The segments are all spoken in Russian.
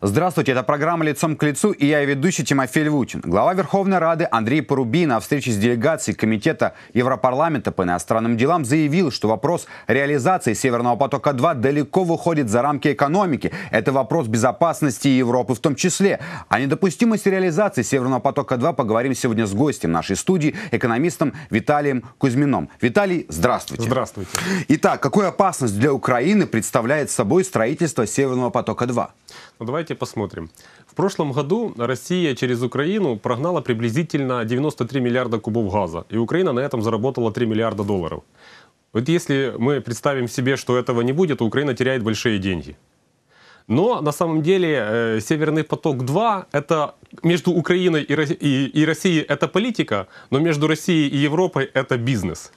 Здравствуйте, это программа «Лицом к лицу» и я, ведущий Тимофей Львутин. Глава Верховной Рады Андрей Порубин на встрече с делегацией Комитета Европарламента по иностранным делам заявил, что вопрос реализации «Северного потока-2» далеко выходит за рамки экономики. Это вопрос безопасности Европы в том числе. О недопустимости реализации «Северного потока-2» поговорим сегодня с гостем нашей студии, экономистом Виталием Кузьмином. Виталий, здравствуйте. Здравствуйте. Итак, какую опасность для Украины представляет собой строительство «Северного потока-2»? Ну, давайте Давайте посмотрим. В прошлом году Россия через Украину прогнала приблизительно 93 миллиарда кубов газа, и Украина на этом заработала 3 миллиарда долларов. Вот если мы представим себе, что этого не будет, то Украина теряет большие деньги. Но на самом деле э, Северный поток-2 это между Украиной и, и Россией это политика, но между Россией и Европой это бизнес.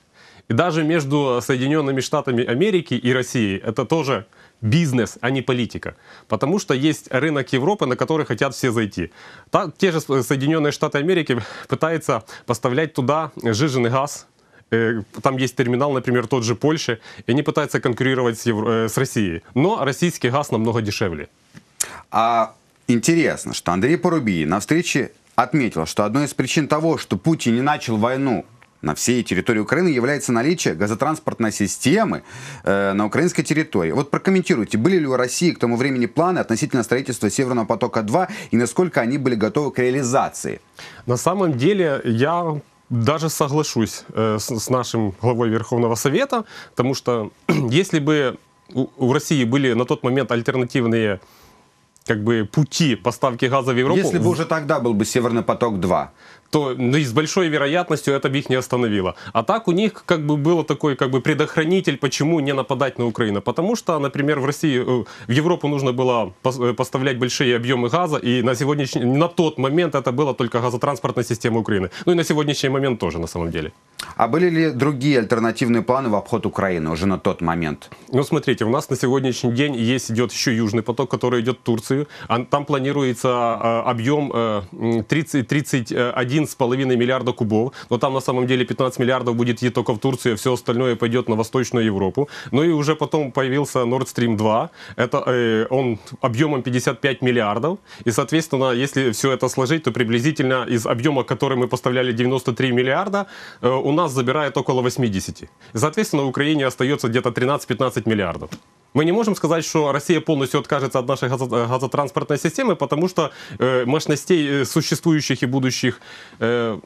И даже между Соединенными Штатами Америки и Россией это тоже бизнес, а не политика. Потому что есть рынок Европы, на который хотят все зайти. Та, те же Соединенные Штаты Америки пытаются поставлять туда жиженый газ, э, там есть терминал, например, тот же Польши, и они пытаются конкурировать с, Евро... Э, с Россией. Но российский газ намного дешевле. А интересно, что Андрей Поруби на встрече отметил, что одной из причин того, что Путин не начал войну на всей территории Украины является наличие газотранспортной системы э, на украинской территории. Вот прокомментируйте, были ли у России к тому времени планы относительно строительства Северного потока-2 и насколько они были готовы к реализации? На самом деле я даже соглашусь э, с, с нашим главой Верховного Совета, потому что если бы у, у России были на тот момент альтернативные как бы пути поставки газа в Европу. Если бы уже тогда был бы Северный поток 2, то ну, с большой вероятностью это бы их не остановило. А так у них как бы было такой как бы предохранитель, почему не нападать на Украину. Потому что, например, в России, э, в Европу нужно было э, поставлять большие объемы газа, и на сегодняшний, на тот момент это была только газотранспортная система Украины. Ну и на сегодняшний момент тоже на самом деле. А были ли другие альтернативные планы в обход Украины уже на тот момент? Ну смотрите, у нас на сегодняшний день есть идет еще Южный поток, который идет в Турцию. Там планируется а, объем 30, э, 31 1,5 миллиарда кубов, но там на самом деле 15 миллиардов будет идти только в Турцию, а все остальное пойдет на Восточную Европу. Ну и уже потом появился Nord Stream 2, это, э, он объемом 55 миллиардов, и, соответственно, если все это сложить, то приблизительно из объема, который мы поставляли 93 миллиарда, э, у нас забирает около 80. И, соответственно, Украине остается где-то 13-15 миллиардов. Мы не можем сказать, что Россия полностью откажется от нашей э, газотранспортной системы, потому что э, мощностей э, существующих и будущих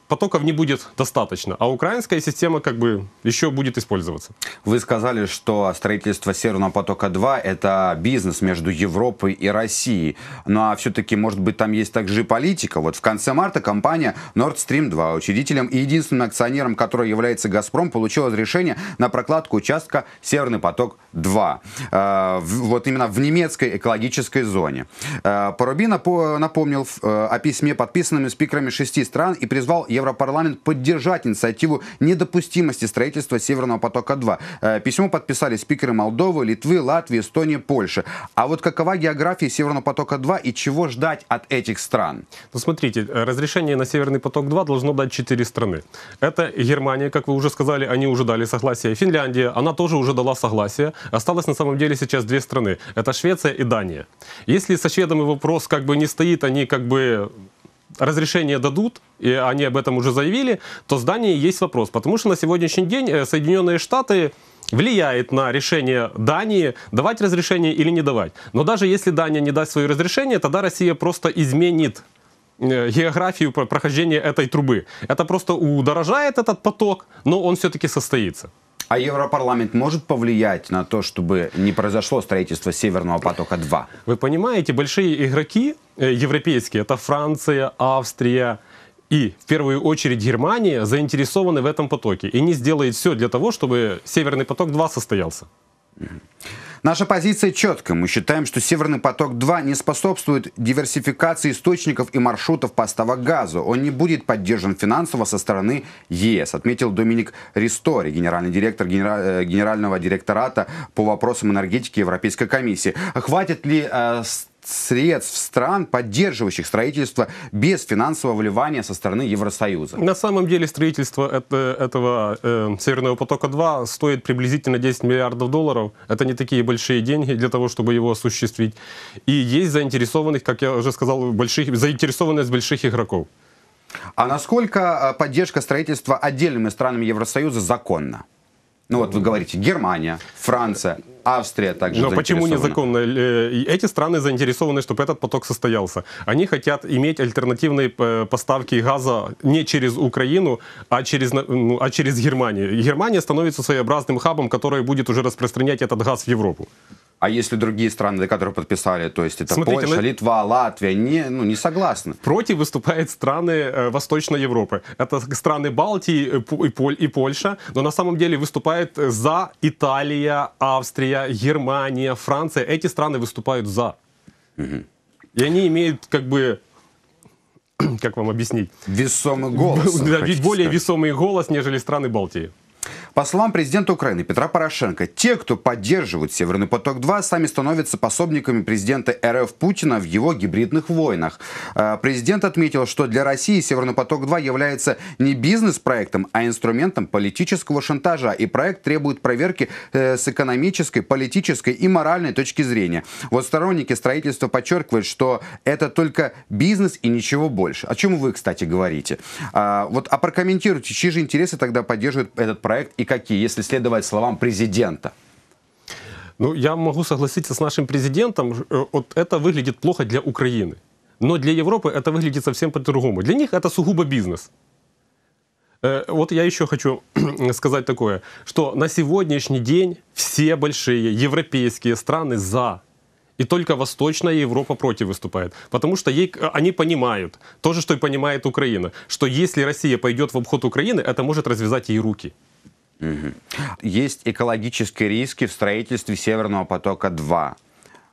потоков не будет достаточно. А украинская система как бы еще будет использоваться. Вы сказали, что строительство Северного потока-2 это бизнес между Европой и Россией. Ну а все-таки, может быть, там есть также и политика. Вот в конце марта компания Nord Stream 2 учредителем и единственным акционером, который является «Газпром», получила разрешение на прокладку участка Северный поток-2. 2. Э, вот именно в немецкой экологической зоне. Э, Поруби напомнил э, о письме, подписанном спикерами шести стран, и призвал Европарламент поддержать инициативу недопустимости строительства Северного потока-2. Письмо подписали спикеры Молдовы, Литвы, Латвии, Эстонии, Польши. А вот какова география Северного потока-2 и чего ждать от этих стран? Ну, смотрите, разрешение на Северный поток-2 должно дать четыре страны. Это Германия, как вы уже сказали, они уже дали согласие. Финляндия, она тоже уже дала согласие. Осталось на самом деле сейчас две страны. Это Швеция и Дания. Если со шведами вопрос как бы не стоит, они как бы разрешение дадут, и они об этом уже заявили, то с Данией есть вопрос. Потому что на сегодняшний день э, Соединенные Штаты влияет на решение Дании, давать разрешение или не давать. Но даже если Дания не даст свое разрешение, тогда Россия просто изменит э, географию прохождения этой трубы. Это просто удорожает этот поток, но он все-таки состоится. А Европарламент может повлиять на то, чтобы не произошло строительство Северного потока-2? Вы понимаете, большие игроки э, европейские, это Франция, Австрия, и в первую очередь Германия заинтересованы в этом потоке и не сделает все для того, чтобы Северный поток-2 состоялся. Наша позиция четкая. Мы считаем, что «Северный поток-2» не способствует диверсификации источников и маршрутов поставок газа. Он не будет поддержан финансово со стороны ЕС, отметил Доминик Ристори, генеральный директор э, Генерального директората по вопросам энергетики Европейской комиссии. Хватит ли э, средств стран, поддерживающих строительство без финансового вливания со стороны Евросоюза. На самом деле строительство это, э, этого э, Северного потока-2 стоит приблизительно 10 миллиардов долларов. Это не такие большие деньги для того, чтобы его осуществить. И есть заинтересованных, как я уже сказал, больших, заинтересованность больших игроков. А насколько э, поддержка строительства отдельными странами Евросоюза законна? Ну вот вы говорите, Германия, Франция, Австрия также Но почему незаконно? Э, эти страны заинтересованы, чтобы этот поток состоялся. Они хотят иметь альтернативные э, поставки газа не через Украину, а через, ну, а через Германию. Германия становится своеобразным хабом, который будет уже распространять этот газ в Европу. А если другие страны, которые подписали, то есть это Смотрите, Польша, Лат... Литва, Латвия, не, ну, не согласны. Против выступают страны э, Восточной Европы. Это страны Балтии э, и, Поль, и Польша, но на самом деле выступает за Италия, Австрия, Германия, Франция. Эти страны выступают за. Угу. И они имеют как бы как вам объяснить? Весомый голос. Да, более весомый голос, нежели страны Балтии. По словам президента Украины Петра Порошенко, те, кто поддерживают «Северный поток-2», сами становятся пособниками президента РФ Путина в его гибридных войнах. Э, президент отметил, что для России «Северный поток-2» является не бизнес-проектом, а инструментом политического шантажа, и проект требует проверки э, с экономической, политической и моральной точки зрения. Вот сторонники строительства подчеркивают, что это только бизнес и ничего больше. О чем вы, кстати, говорите? А, вот, а прокомментируйте, чьи же интересы тогда поддерживают этот проект проект и какие, если следовать словам президента? Ну, я могу согласиться с нашим президентом, э, вот это выглядит плохо для Украины. Но для Европы это выглядит совсем по-другому. Для них это сугубо бизнес. Э, вот я еще хочу сказать такое, что на сегодняшний день все большие европейские страны за. И только Восточная Европа против выступает. Потому что ей, э, они понимают, то же, что и понимает Украина, что если Россия пойдет в обход Украины, это может развязать ей руки. Угу. Есть экологические риски в строительстве Северного потока-2.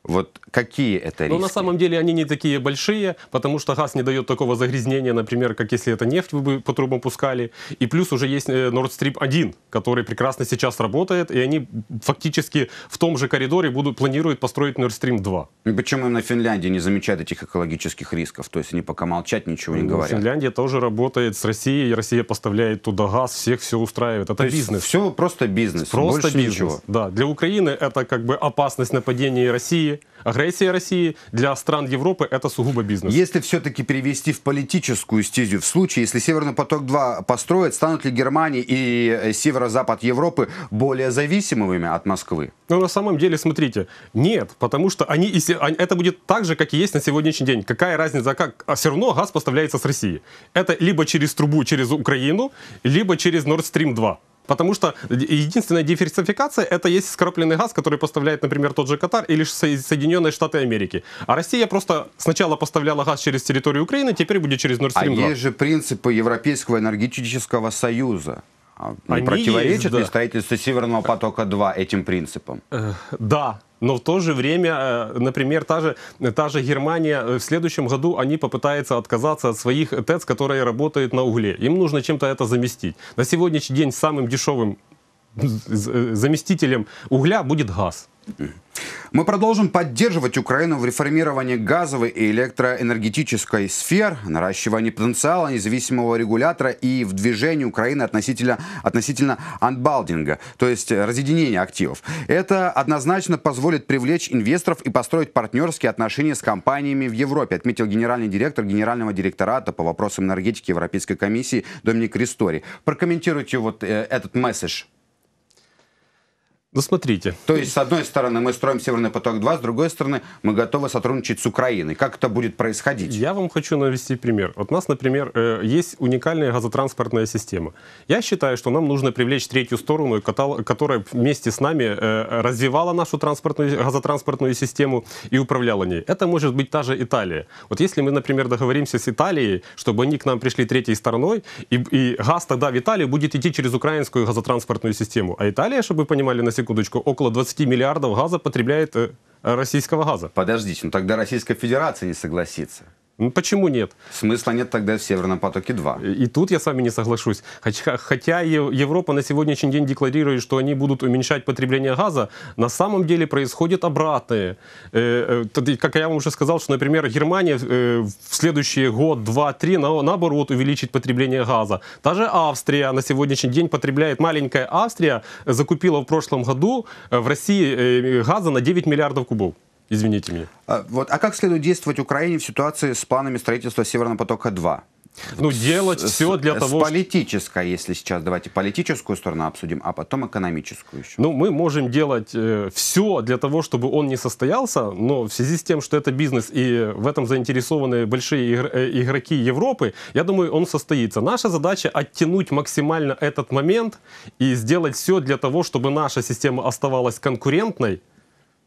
Вот какие это риски? Но на самом деле они не такие большие, потому что газ не дает такого загрязнения, например, как если это нефть вы бы по трубам пускали. И плюс уже есть э, Nord Stream 1, который прекрасно сейчас работает, и они фактически в том же коридоре будут, планируют построить Nord Stream 2. Ну, почему на Финляндии не замечают этих экологических рисков? То есть они пока молчат, ничего не ну, говорят. Финляндия тоже работает с Россией, и Россия поставляет туда газ, всех все устраивает. Это То бизнес. Все просто бизнес. Просто Больше бизнес. Ничего. Да, для Украины это как бы опасность нападения России России, агрессия России, для стран Европы это сугубо бизнес. Если все-таки перевести в политическую стезю, в случае, если Северный поток-2 построят, станут ли Германия и э, северо-запад Европы более зависимыми от Москвы? Ну, на самом деле, смотрите, нет, потому что они, это будет так же, как и есть на сегодняшний день. Какая разница, как а все равно газ поставляется с России. Это либо через трубу, через Украину, либо через Nord Stream 2. Потому что единственная диверсификация это есть скропленный газ, который поставляет, например, тот же Катар или Соединенные Штаты Америки. А Россия просто сначала поставляла газ через территорию Украины, теперь будет через Nord Stream 2. А есть же принципы Европейского энергетического союза. А, не Они противоречат есть, да. строительство Северного потока-2 этим принципам? Э, да, но в то же время, э, например, та же, та же Германия э, в следующем году они попытаются отказаться от своих ТЭЦ, которые работают на угле. Им нужно чем-то это заместить. На сегодняшний день самым дешевым заместителем угля будет газ. Мы продолжим поддерживать Украину в реформировании газовой и электроэнергетической сфер, наращивании потенциала независимого регулятора и в движении Украины относительно, относительно анбалдинга, то есть разъединения активов. Это однозначно позволит привлечь инвесторов и построить партнерские отношения с компаниями в Европе, отметил генеральный директор Генерального директората по вопросам энергетики Европейской комиссии Доминик Ристори. Прокомментируйте вот э, этот месседж. Ну, смотрите. То есть, с одной стороны, мы строим «Северный поток-2», с другой стороны, мы готовы сотрудничать с Украиной. Как это будет происходить? Я вам хочу навести пример. Вот у нас, например, э, есть уникальная газотранспортная система. Я считаю, что нам нужно привлечь третью сторону, которая вместе с нами э, развивала нашу транспортную, газотранспортную систему и управляла ней. Это может быть та же Италия. Вот если мы, например, договоримся с Италией, чтобы они к нам пришли третьей стороной, и, и газ тогда в Италию будет идти через украинскую газотранспортную систему. А Италия, чтобы вы понимали, на секунду, секундочку, около 20 миллиардов газа потребляет э, российского газа. Подождите, ну тогда Российская Федерация не согласится. Ну, почему нет? Смысла нет тогда в Северном потоке 2. И тут я с вами не соглашусь. Хотя Европа на сегодняшний день декларирует, что они будут уменьшать потребление газа, на самом деле происходит обратное. Э, э, как я вам уже сказал, что, например, Германия э, в следующий год, два, три, наоборот, увеличит потребление газа. Та же Австрия на сегодняшний день потребляет. Маленькая Австрия закупила в прошлом году в России газа на 9 миллиардов кубов. Извините меня. А, вот, а как следует действовать Украине в ситуации с планами строительства Северного потока-2? Ну, делать все для с того, с политической, если сейчас давайте политическую сторону обсудим, а потом экономическую еще. Ну, мы можем делать э, все для того, чтобы он не состоялся, но в связи с тем, что это бизнес и в этом заинтересованы большие игр, э, игроки Европы, я думаю, он состоится. Наша задача оттянуть максимально этот момент и сделать все для того, чтобы наша система оставалась конкурентной,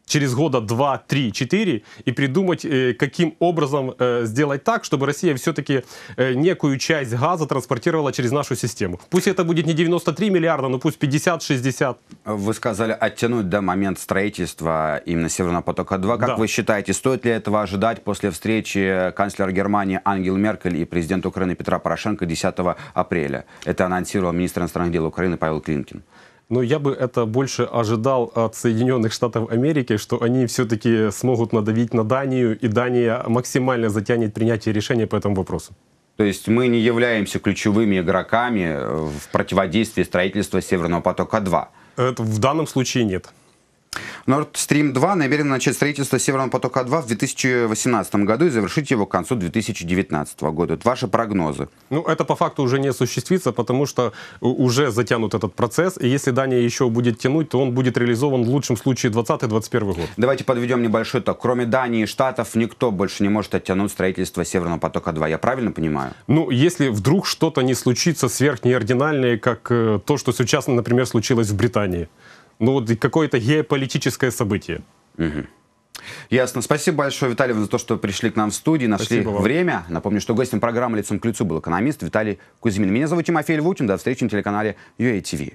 через года 2, 3, 4 и придумать, э, каким образом э, сделать так, чтобы Россия все-таки э, некую часть газа транспортировала через нашу систему. Пусть это будет не 93 миллиарда, но пусть 50-60. Вы сказали оттянуть до момента строительства именно Северного потока-2. Как да. вы считаете, стоит ли этого ожидать после встречи канцлера Германии Ангел Меркель и президента Украины Петра Порошенко 10 апреля? Это анонсировал министр иностранных дел Украины Павел Клинкин. Но я бы это больше ожидал от Соединенных Штатов Америки, что они все-таки смогут надавить на Данию, и Дания максимально затянет принятие решения по этому вопросу. То есть мы не являемся ключевыми игроками в противодействии строительства Северного потока-2? Э, в данном случае нет. Nord Stream 2 намерен начать строительство Северного потока-2 в 2018 году и завершить его к концу 2019 года. Это ваши прогнозы. Ну, это по факту уже не осуществится, потому что э, уже затянут этот процесс. И если Дания еще будет тянуть, то он будет реализован в лучшем случае 2020-2021 год. Давайте подведем небольшой итог. Кроме Дании и Штатов, никто больше не может оттянуть строительство Северного потока-2. Я правильно понимаю? Ну, если вдруг что-то не случится сверхнеординальное, как э, то, что сейчас, например, случилось в Британии ну вот какое-то геополитическое событие. Угу. Ясно. Спасибо большое, Виталий, за то, что пришли к нам в студию, нашли время. Напомню, что гостем программы «Лицом к лицу» был экономист Виталий Кузьмин. Меня зовут Тимофей Львутин. До встречи на телеканале UATV.